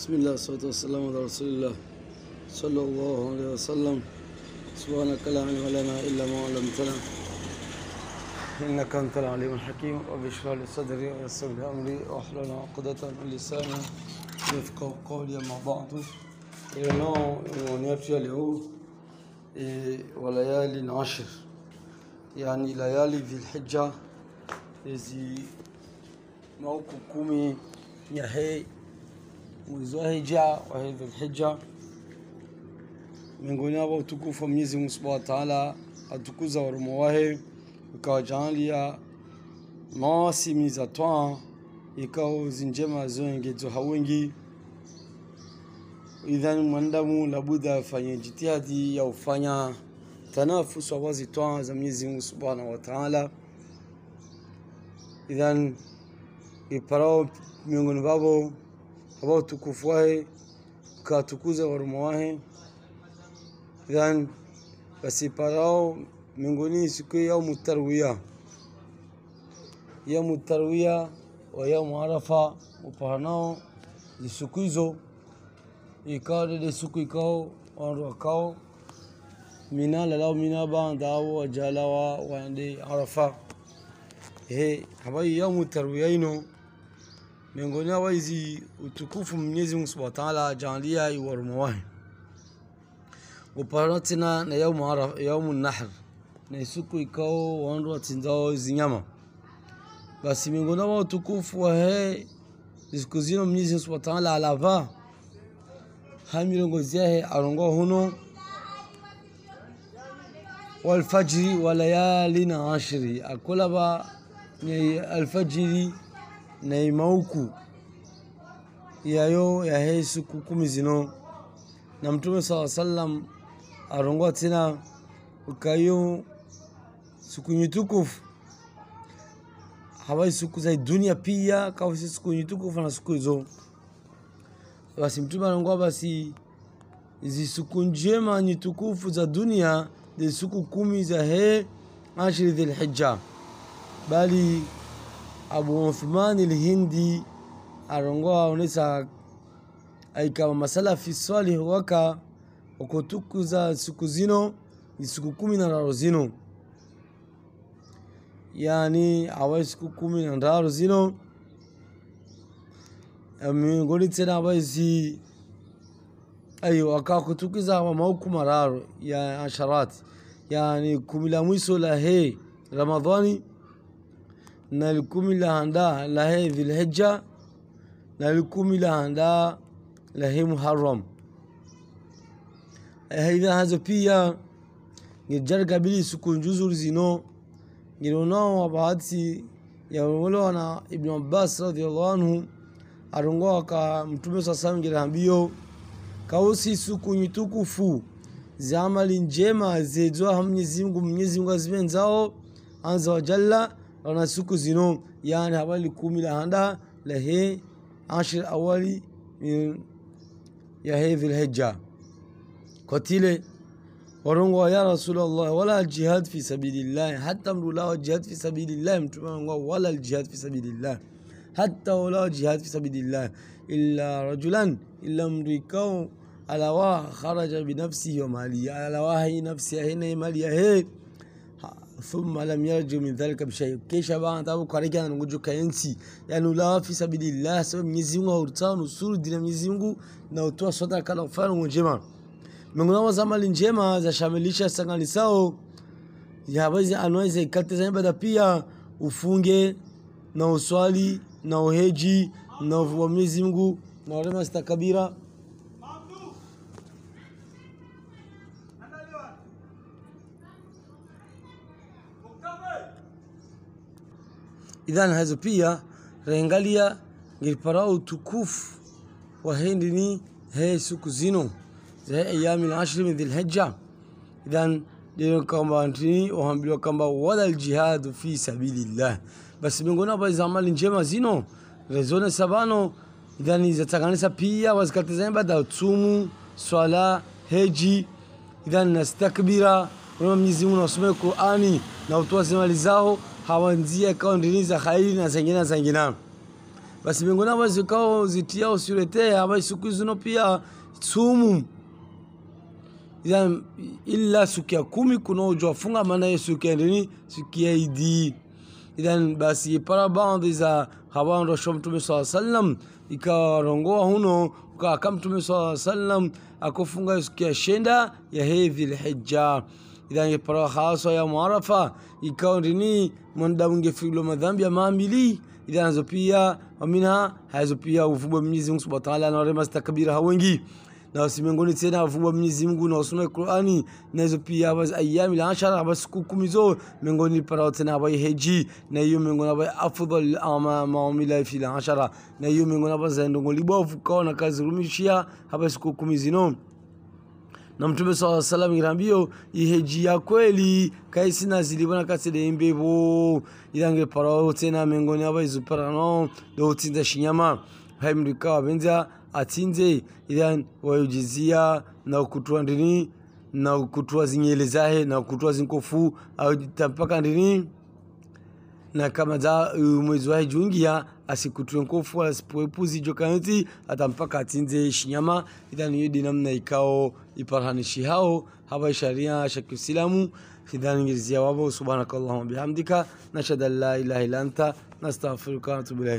بسم الله والصلاة والسلام على رسول الله صلى الله عليه وسلم سبحانك لا علم لنا إلا ما علمتنا إنك أنت العليم الحكيم وبشرى لصدري ويسر لأمري واحلل عقدة من لساني يفقه قولي أما بعد يرنعوا ونيبتي له وليالي عشر يعني ليالي ذي الحجة ذي موقف كومي يا هي mwezi wa Hija wa hija Miongoni hapo utukufu wa Mwenyezi Mungu Subhanahu wa Ta'ala, atukuza waruma wahe, ukawajaalia mawasimi za twaa ikao zinjema zoengezo hawengi idhan mwanadamu labuda afanye jitihadi ya ufanya tanafusu wazi twaa za Mwenyezi Mungu Subhanahu wa Ta'ala idhan iparao miongoni babo ambao utukufu wahe ukawatukuza waruma wahe then basiparao miongoni siku ya mutarwiya ya mutarwiya wa ya muarafa upahanao siku hizo ikao dede siku ikao wandu wakao mina lalao mina ba dawo wajalawa wande arafa he habai ya mutarwiya ino miongoni mwa wizi utukufu Mwenyezi Mungu Subhanahu wa Ta'ala ajalia iwarumwahi uparana tena na yaumu arafa yaumu nahr na siku ikao wandu watinzao zinyama basi miongoni mwa utukufu wa he siku Mwenyezi Mungu Subhanahu wa Ta'ala alava hamirongo ziahe arongo huno والفجر وليال عشر أكلبا الفجر naimauku iyayo suku kumi zino na mtume saa sallam arongo tina ukayo siku nyitukufu hawai siku za dunia pia kawasi siku nyitukufu na siku hizo basi mtume arongo basi izi siku njema nyitukufu za dunia ni siku kumi za he ashiri dhilhijja bali abu uthman lhindi arongoa onesa aikaba masalafi salih waka okutukuza siku zino siku kumi na raro zino yani awai siku kumi na raro zino miongoni tena abaisi ayo akakutukiza mauku mararo ya asharati yani kumi la mwiso la he ramadhani na likumi la handa lahe Dhilhijja na likumi la handa lahe Muharram. Aidha eh, hazo pia ngejarikabili siku njuzuri zino ngilionao wabaati ya walowa na Ibn Abbas radhiallahu anhu arongoa ka mtume saa salam ngirahambio kausi siku nyitukufu za amali njema zedzwa ha Mungu Mwenyezi Mungu azipenzawo anza wajalla na siku zino yani habari kumi la handa lehe ashir awali ya hedhi lhijja kotile warongo ya rasulallah wala ljihad fi sabilillahi hata mrulawa jihad fi sabilillahi mtume wangu wala ljihad fi sabilillahi hata wala jihad fi sabilillahi illa rajulan illa mrikao alawa kharaja binafsihi wa malihi alawahi nafsi ahina mali yahe thumma lam yarju min dhalika bishai, kisha baada hapo karika anangujuka ensi yani ula fi sabilillah, sababu Mwenyezi Mungu hautoa nusuru dini ya Mwenyezi Mungu na utoa sota kana mfano njema mngona wa amali njema za shamilisha sangali sao ya bazi yaweze anaweza ikatiza ibada pia ufunge na uswali na uheji na uvua Mungu na ulema stakabira idanhazo pia rengalia ngirparao utukufu wahendini he siku zino za ayami lashri min dhilhija idan dino kwamba ntini waambiwa kwamba wala ljihadu fi sabilillah basi miongoni hapa za njema zino rezone sabano idan zatakanisa pia wazikatizani baada ya tsumu swala heji idan nastakbira unama mwenyezi mungu na qurani na utoa zimali zao hawanzie kaundini za khairi na zengine zenginano basi miongoni ambao zikao zitia usiletee ama siku zino pia sumu ila siku ya kumi kuna funga maana hiyo siku ya nini siku ya idi idhan basi para bandi za habari ndosho mtume saa sallam ikarongoa huno kama mtume saa sallam akufunga siku ya shenda ya hedhi lhijja idhan yapara khaswa ya muarafa ikawa ndini mwanadamu ingefilwa madhambi ya maamili idhan hazo pia wamina hazo pia ufubwa Mwenyezi Mungu Subhanahu wa Ta'ala na warema takbira hawengi na wasi wasimengoni tena wavua Mwenyezi Mungu na wasoma Qur'ani na hizo pia za ayami la ashara haba siku kumi zo mengoni parao tena haba heji na hiyo mengoni haba afdal ama maumila fi la ashara na hiyo mengoni haba zaendongo libofu na kazi rumishia haba siku kumi zino na mtume saa salam irambio iheji ya kweli kaisina zilibona katede imbevo ilange parao na mengoni aba izuparano dotinza shinyama haimrika benza atinze ilan wayujizia na kutua ndini na kutua zinyele zahe na kutua zinkofu aitapaka ndini na kama za uh, mwezi wa jungia asikutwe nkofu puzi jokanti hata mpaka atinze shinyama idhani yidi namna ikao iparhanishi hao haba sharia shakiislamu idhani ngirizia wabo subhanakallahumma bihamdika nashhadu la ilaha illa anta nastaghfiruka wa